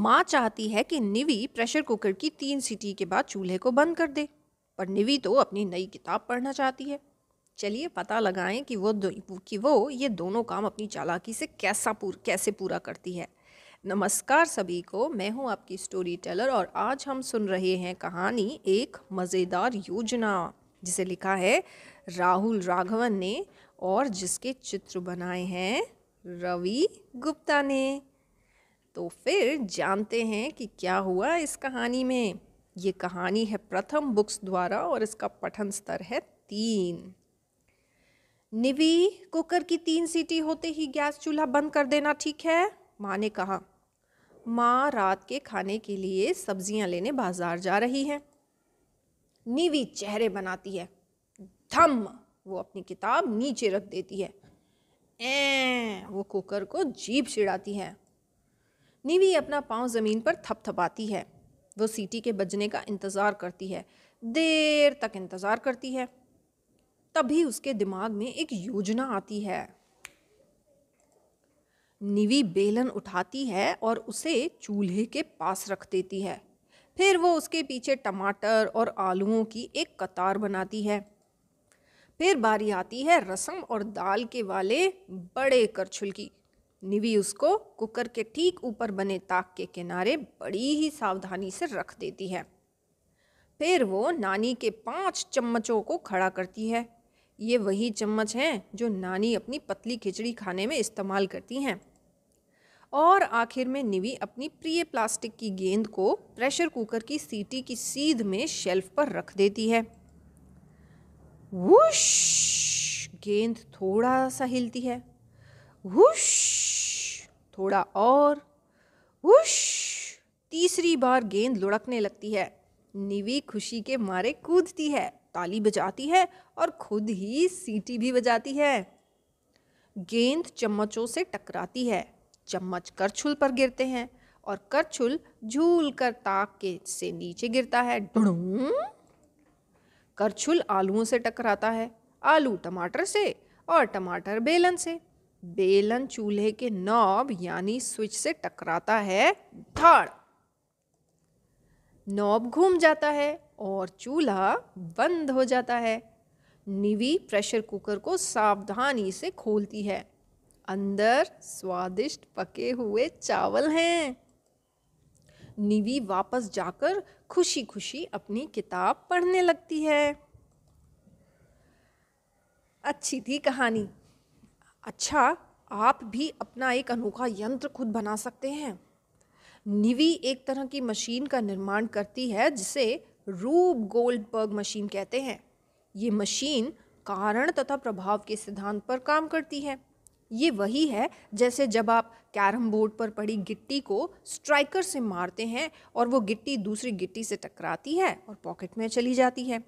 माँ चाहती है कि निवी प्रेशर कुकर की तीन सीटी के बाद चूल्हे को बंद कर दे पर निवी तो अपनी नई किताब पढ़ना चाहती है चलिए पता लगाएं कि वो कि वो ये दोनों काम अपनी चालाकी से कैसा पूर कैसे पूरा करती है नमस्कार सभी को मैं हूं आपकी स्टोरी टेलर और आज हम सुन रहे हैं कहानी एक मज़ेदार योजना जिसे लिखा है राहुल राघवन ने और जिसके चित्र बनाए हैं रवि गुप्ता ने तो फिर जानते हैं कि क्या हुआ इस कहानी में ये कहानी है प्रथम बुक्स द्वारा और इसका पठन स्तर है तीन निवी कुकर की तीन सीटी होते ही गैस चूल्हा बंद कर देना ठीक है माँ ने कहा माँ रात के खाने के लिए सब्जियां लेने बाजार जा रही हैं निवी चेहरे बनाती है धम वो अपनी किताब नीचे रख देती है ए वो कुकर को जीप चिड़ाती है नीवी अपना पाँव ज़मीन पर थपथपाती है वो सीटी के बजने का इंतज़ार करती है देर तक इंतज़ार करती है तभी उसके दिमाग में एक योजना आती है निवी बेलन उठाती है और उसे चूल्हे के पास रख देती है फिर वो उसके पीछे टमाटर और आलूओं की एक कतार बनाती है फिर बारी आती है रसम और दाल के वाले बड़े करछुल की निवी उसको कुकर के ठीक ऊपर बने ताक के किनारे बड़ी ही सावधानी से रख देती है फिर वो नानी के पांच चम्मचों को खड़ा करती है ये वही चम्मच हैं जो नानी अपनी पतली खिचड़ी खाने में इस्तेमाल करती हैं और आखिर में निवी अपनी प्रिय प्लास्टिक की गेंद को प्रेशर कुकर की सीटी की सीध में शेल्फ पर रख देती है वुश गेंद थोड़ा सा हिलती है वुश थोड़ा और उश तीसरी बार गेंद लुढ़कने लगती है निवी खुशी के मारे कूदती है ताली बजाती है और खुद ही सीटी भी बजाती है गेंद चम्मचों से टकराती है चम्मच करछुल पर गिरते हैं और करछुल झूल कर ताक के से नीचे गिरता है डुड़ूम करछुल आलूओं से टकराता है आलू टमाटर से और टमाटर बेलन से बेलन चूल्हे के नॉब यानी स्विच से टकराता है धड़ नॉब घूम जाता है और चूल्हा बंद हो जाता है निवी प्रेशर कुकर को सावधानी से खोलती है अंदर स्वादिष्ट पके हुए चावल हैं निवी वापस जाकर खुशी खुशी अपनी किताब पढ़ने लगती है अच्छी थी कहानी अच्छा आप भी अपना एक अनोखा यंत्र खुद बना सकते हैं निवी एक तरह की मशीन का निर्माण करती है जिसे रूब बर्ग मशीन कहते हैं ये मशीन कारण तथा प्रभाव के सिद्धांत पर काम करती है ये वही है जैसे जब आप कैरम बोर्ड पर पड़ी गिट्टी को स्ट्राइकर से मारते हैं और वो गिट्टी दूसरी गिट्टी से टकराती है और पॉकेट में चली जाती है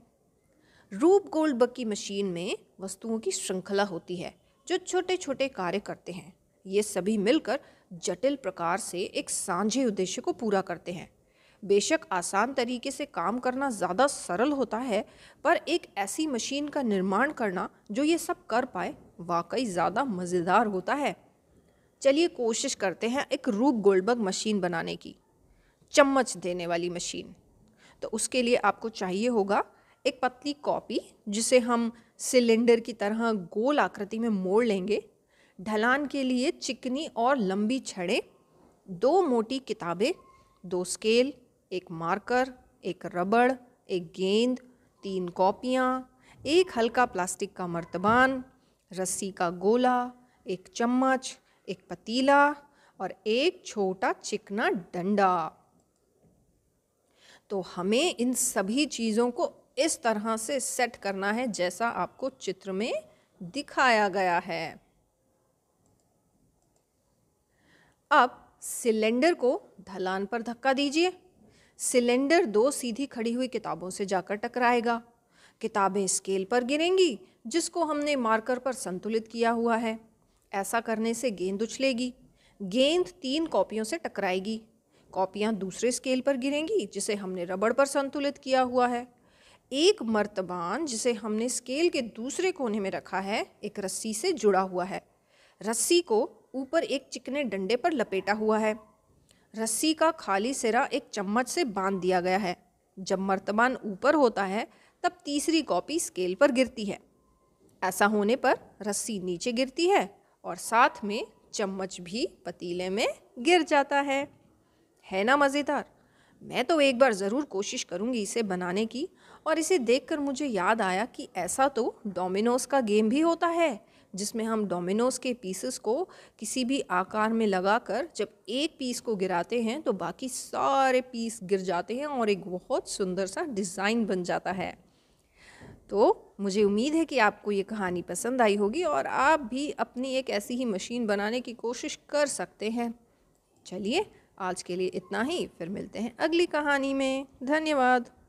रूप गोल्ड बग की मशीन में वस्तुओं की श्रृंखला होती है जो छोटे छोटे कार्य करते हैं ये सभी मिलकर जटिल प्रकार से एक सांझे उद्देश्य को पूरा करते हैं बेशक आसान तरीके से काम करना ज़्यादा सरल होता है पर एक ऐसी मशीन का निर्माण करना जो ये सब कर पाए वाकई ज़्यादा मज़ेदार होता है चलिए कोशिश करते हैं एक रूप गोल्डबर्ग मशीन बनाने की चम्मच देने वाली मशीन तो उसके लिए आपको चाहिए होगा एक पतली कॉपी जिसे हम सिलेंडर की तरह गोल आकृति में मोड़ लेंगे ढलान के लिए चिकनी और लंबी छड़ें दो मोटी किताबें दो स्केल एक मार्कर एक रबड़ एक गेंद तीन कॉपियाँ एक हल्का प्लास्टिक का मर्तबान रस्सी का गोला एक चम्मच एक पतीला और एक छोटा चिकना डंडा तो हमें इन सभी चीज़ों को इस तरह से सेट करना है जैसा आपको चित्र में दिखाया गया है अब सिलेंडर को ढलान पर धक्का दीजिए सिलेंडर दो सीधी खड़ी हुई किताबों से जाकर टकराएगा किताबें स्केल पर गिरेंगी जिसको हमने मार्कर पर संतुलित किया हुआ है ऐसा करने से गेंद उछलेगी गेंद तीन कॉपियों से टकराएगी कॉपियां दूसरे स्केल पर गिरेंगी जिसे हमने रबड़ पर संतुलित किया हुआ है एक मर्तबान जिसे हमने स्केल के दूसरे कोने में रखा है एक रस्सी से जुड़ा हुआ है रस्सी को ऊपर एक चिकने डंडे पर लपेटा हुआ है रस्सी का खाली सिरा एक चम्मच से बांध दिया गया है जब मर्तबान ऊपर होता है तब तीसरी कॉपी स्केल पर गिरती है ऐसा होने पर रस्सी नीचे गिरती है और साथ में चम्मच भी पतीले में गिर जाता है है ना मज़ेदार मैं तो एक बार ज़रूर कोशिश करूँगी इसे बनाने की और इसे देखकर मुझे याद आया कि ऐसा तो डोमिनोज़ का गेम भी होता है जिसमें हम डोमिनोज़ के पीसेस को किसी भी आकार में लगाकर जब एक पीस को गिराते हैं तो बाकी सारे पीस गिर जाते हैं और एक बहुत सुंदर सा डिज़ाइन बन जाता है तो मुझे उम्मीद है कि आपको ये कहानी पसंद आई होगी और आप भी अपनी एक ऐसी ही मशीन बनाने की कोशिश कर सकते हैं चलिए आज के लिए इतना ही फिर मिलते हैं अगली कहानी में धन्यवाद